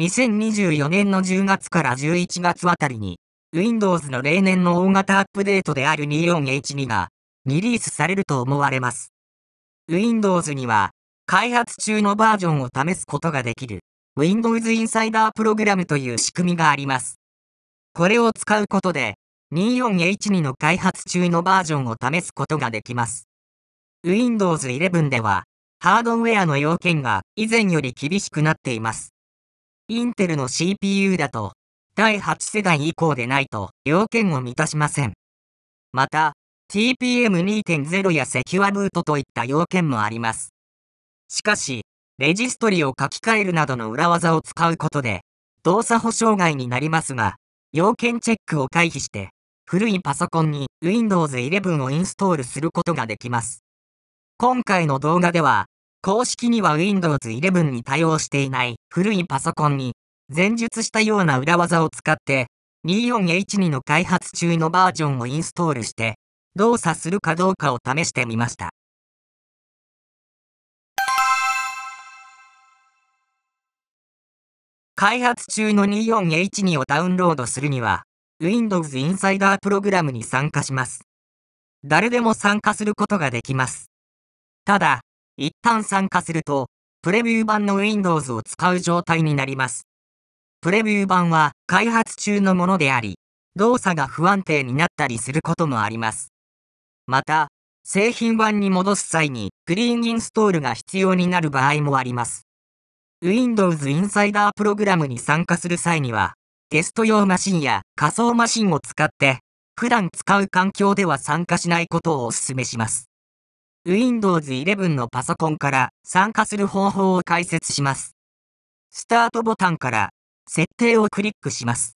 2024年の10月から11月あたりに、Windows の例年の大型アップデートである 24H2 がリリースされると思われます。Windows には開発中のバージョンを試すことができる Windows Insider プログラムという仕組みがあります。これを使うことで 24H2 の開発中のバージョンを試すことができます。Windows 11ではハードウェアの要件が以前より厳しくなっています。インテルの CPU だと、第8世代以降でないと要件を満たしません。また、TPM2.0 やセキュアブートといった要件もあります。しかし、レジストリを書き換えるなどの裏技を使うことで、動作保障外になりますが、要件チェックを回避して、古いパソコンに Windows 11をインストールすることができます。今回の動画では、公式には Windows 11に対応していない古いパソコンに前述したような裏技を使って 24H2 の開発中のバージョンをインストールして動作するかどうかを試してみました。開発中の 24H2 をダウンロードするには Windows インサイダープログラムに参加します。誰でも参加することができます。ただ、一旦参加すると、プレビュー版の Windows を使う状態になります。プレビュー版は開発中のものであり、動作が不安定になったりすることもあります。また、製品版に戻す際にクリーンインストールが必要になる場合もあります。Windows インサイダープログラムに参加する際には、テスト用マシンや仮想マシンを使って、普段使う環境では参加しないことをお勧めします。Windows 11のパソコンから参加する方法を解説します。スタートボタンから設定をクリックします。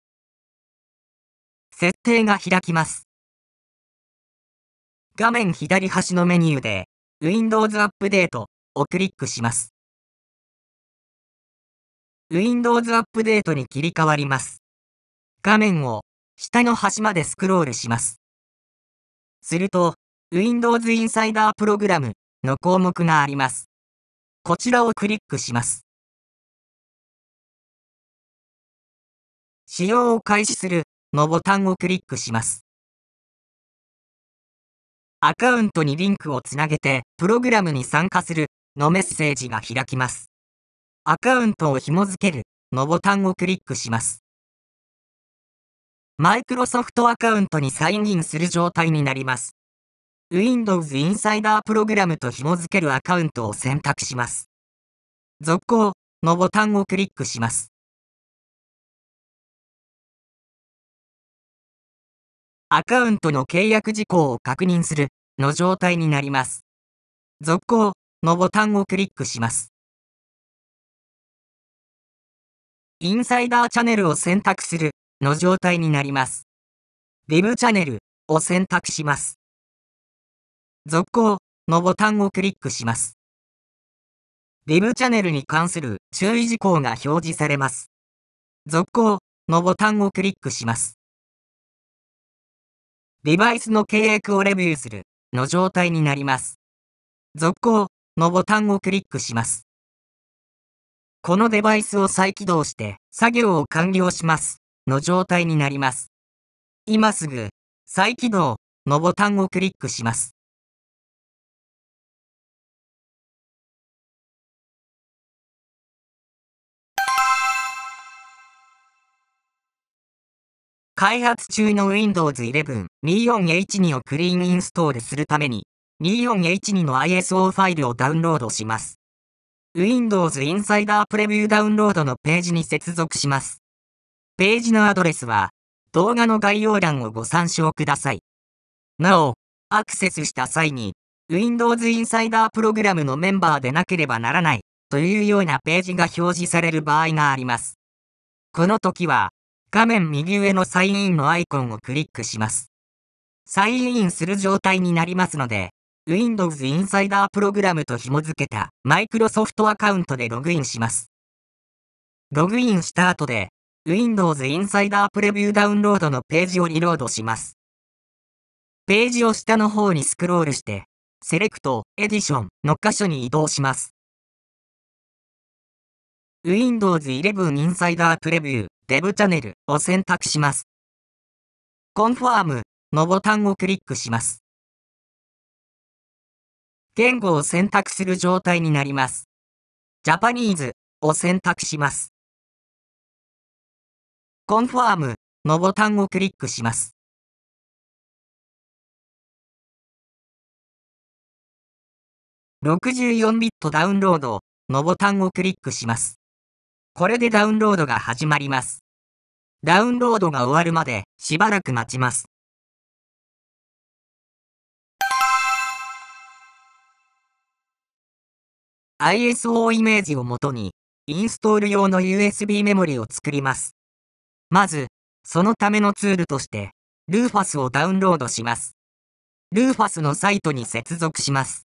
設定が開きます。画面左端のメニューで Windows アップデートをクリックします。Windows アップデートに切り替わります。画面を下の端までスクロールします。すると、Windows インサイダープログラムの項目があります。こちらをクリックします。使用を開始するのボタンをクリックします。アカウントにリンクをつなげて、プログラムに参加するのメッセージが開きます。アカウントを紐付けるのボタンをクリックします。マイクロソフトアカウントにサインインする状態になります。Windows インサイダープログラムと紐付けるアカウントを選択します。続行のボタンをクリックします。アカウントの契約事項を確認するの状態になります。続行のボタンをクリックします。インサイダーチャンネルを選択するの状態になります。Web チャンネルを選択します。続行のボタンをクリックします。リブチャンネルに関する注意事項が表示されます。続行のボタンをクリックします。デバイスの契約をレビューするの状態になります。続行のボタンをクリックします。このデバイスを再起動して作業を完了しますの状態になります。今すぐ再起動のボタンをクリックします。開発中の Windows 11 24H2 をクリーンインストールするために 24H2 の ISO ファイルをダウンロードします。Windows Insider Preview ダウンロードのページに接続します。ページのアドレスは動画の概要欄をご参照ください。なお、アクセスした際に Windows Insider プログラムのメンバーでなければならないというようなページが表示される場合があります。この時は画面右上のサインインのアイコンをクリックします。サインインする状態になりますので、Windows Insider プログラムと紐付けた Microsoft アカウントでログインします。ログインした後で、Windows Insider プレビューダウンロードのページをリロードします。ページを下の方にスクロールして、セレクト、エディションの箇所に移動します。Windows 11 Insider Preview デブチャンネルを選択します。コンファームのボタンをクリックします。言語を選択する状態になります。ジャパニーズを選択します。コンファームのボタンをクリックします。64ビットダウンロードのボタンをクリックします。これでダウンロードが始まります。ダウンロードが終わるまでしばらく待ちます。ISO イメージをもとに、インストール用の USB メモリを作ります。まず、そのためのツールとして、ルーファスをダウンロードします。ルーファスのサイトに接続します。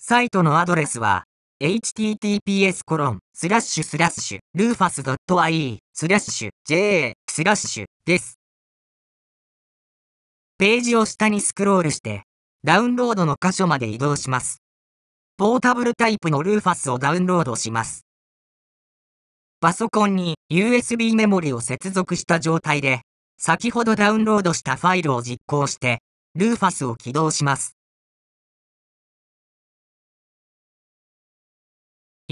サイトのアドレスは、https コロンスラッシュスラッシュルーファス .ie スラッシュ ja スラッシュです。ページを下にスクロールして、ダウンロードの箇所まで移動します。ポータブルタイプのルーファスをダウンロードします。パソコンに USB メモリを接続した状態で、先ほどダウンロードしたファイルを実行して、ルーファスを起動します。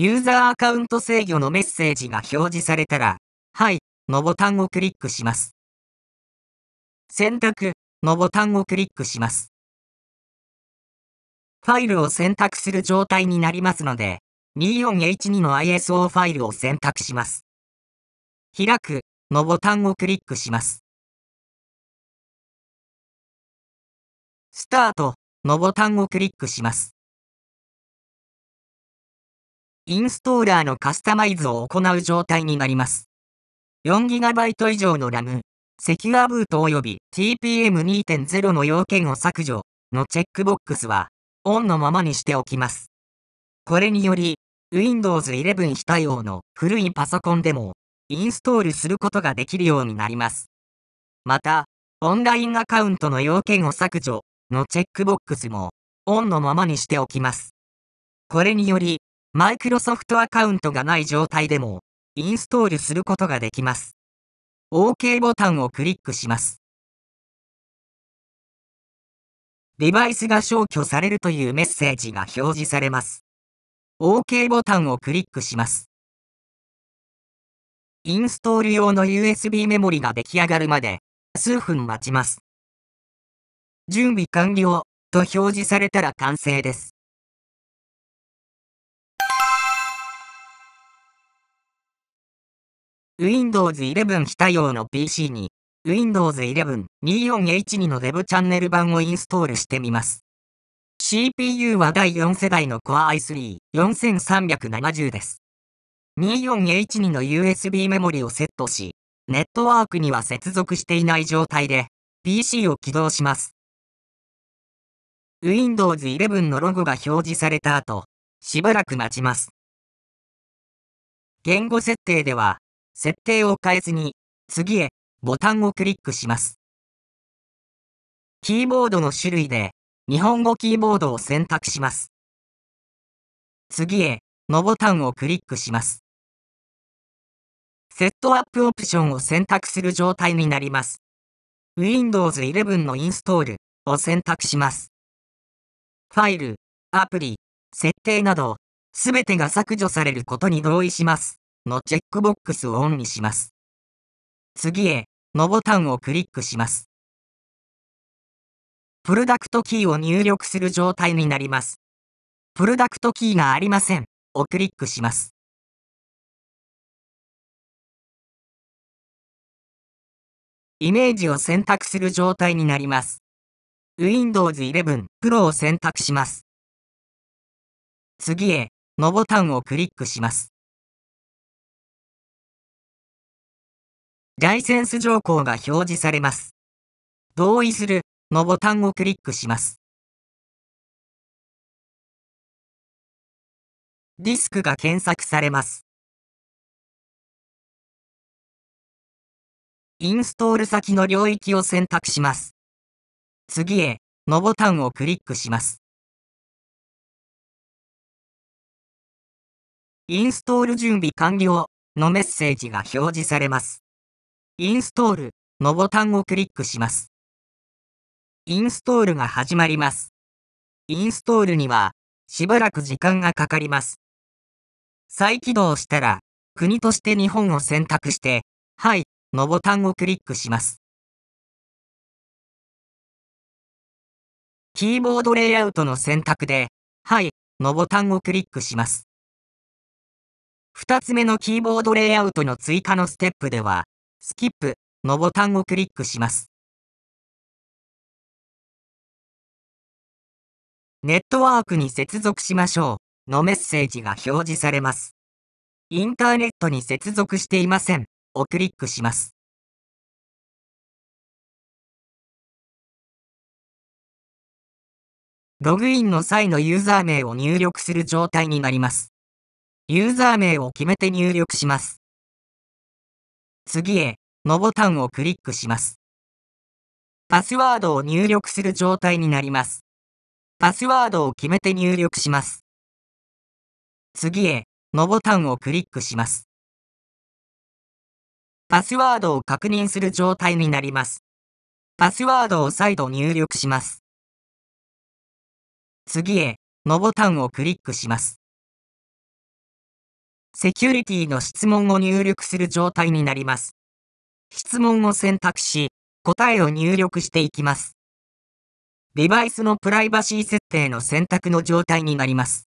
ユーザーアカウント制御のメッセージが表示されたら、はい、のボタンをクリックします。選択のボタンをクリックします。ファイルを選択する状態になりますので、24H2 の ISO ファイルを選択します。開くのボタンをクリックします。スタートのボタンをクリックします。インストーラーのカスタマイズを行う状態になります。4GB 以上の RAM、セキュアブート及び TPM2.0 の要件を削除のチェックボックスは、オンのままにしておきます。これにより、Windows 11非対応の古いパソコンでも、インストールすることができるようになります。また、オンラインアカウントの要件を削除のチェックボックスも、オンのままにしておきます。これにより、マイクロソフトアカウントがない状態でも、インストールすることができます。OK ボタンをクリックします。デバイスが消去されるというメッセージが表示されます。OK ボタンをクリックします。インストール用の USB メモリが出来上がるまで数分待ちます。準備完了と表示されたら完成です。Windows 11非対応の PC に Windows 11 24H2 のデ e チャンネル版をインストールしてみます。CPU は第4世代の Core i3-4370 です。24H2 の USB メモリをセットし、ネットワークには接続していない状態で PC を起動します。Windows 11のロゴが表示された後、しばらく待ちます。言語設定では、設定を変えずに、次へボタンをクリックします。キーボードの種類で、日本語キーボードを選択します。次へのボタンをクリックします。セットアップオプションを選択する状態になります。Windows 11のインストールを選択します。ファイル、アプリ、設定など、すべてが削除されることに同意します。のチェックボックスをオンにします。次へ、のボタンをクリックします。プロダクトキーを入力する状態になります。プロダクトキーがありませんをクリックします。イメージを選択する状態になります。Windows 11 Pro を選択します。次へ、のボタンをクリックします。ライセンス条項が表示されます。同意するのボタンをクリックします。ディスクが検索されます。インストール先の領域を選択します。次へのボタンをクリックします。インストール準備完了のメッセージが表示されます。インストールのボタンをクリックします。インストールが始まります。インストールにはしばらく時間がかかります。再起動したら国として日本を選択して、はい、のボタンをクリックします。キーボードレイアウトの選択で、はい、のボタンをクリックします。二つ目のキーボードレイアウトの追加のステップでは、スキップのボタンをクリックします。ネットワークに接続しましょうのメッセージが表示されます。インターネットに接続していませんをクリックします。ログインの際のユーザー名を入力する状態になります。ユーザー名を決めて入力します。次へのボタンをクリックします。パスワードを入力する状態になります。パスワードを決めて入力します。次へのボタンをクリックします。パスワードを確認する状態になります。パスワードを再度入力します。次へのボタンをクリックします。セキュリティの質問を入力する状態になります。質問を選択し、答えを入力していきます。デバイスのプライバシー設定の選択の状態になります。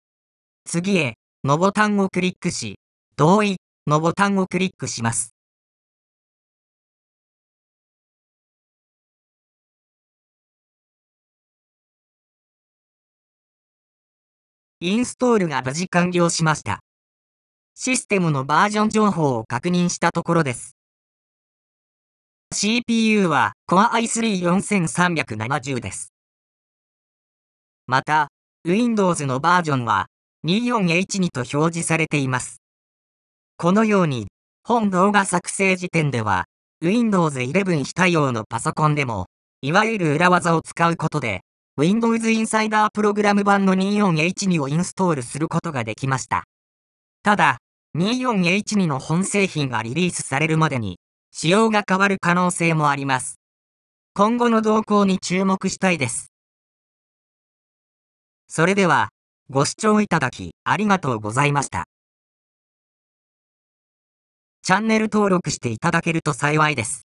次へ、のボタンをクリックし、同意のボタンをクリックします。インストールが無事完了しました。システムのバージョン情報を確認したところです。CPU は Core i3-4370 です。また、Windows のバージョンは 24H2 と表示されています。このように、本動画作成時点では、Windows 11非対応のパソコンでも、いわゆる裏技を使うことで、Windows Insider プログラム版の 24H2 をインストールすることができました。ただ、24H2 の本製品がリリースされるまでに、仕様が変わる可能性もあります。今後の動向に注目したいです。それでは、ご視聴いただきありがとうございました。チャンネル登録していただけると幸いです。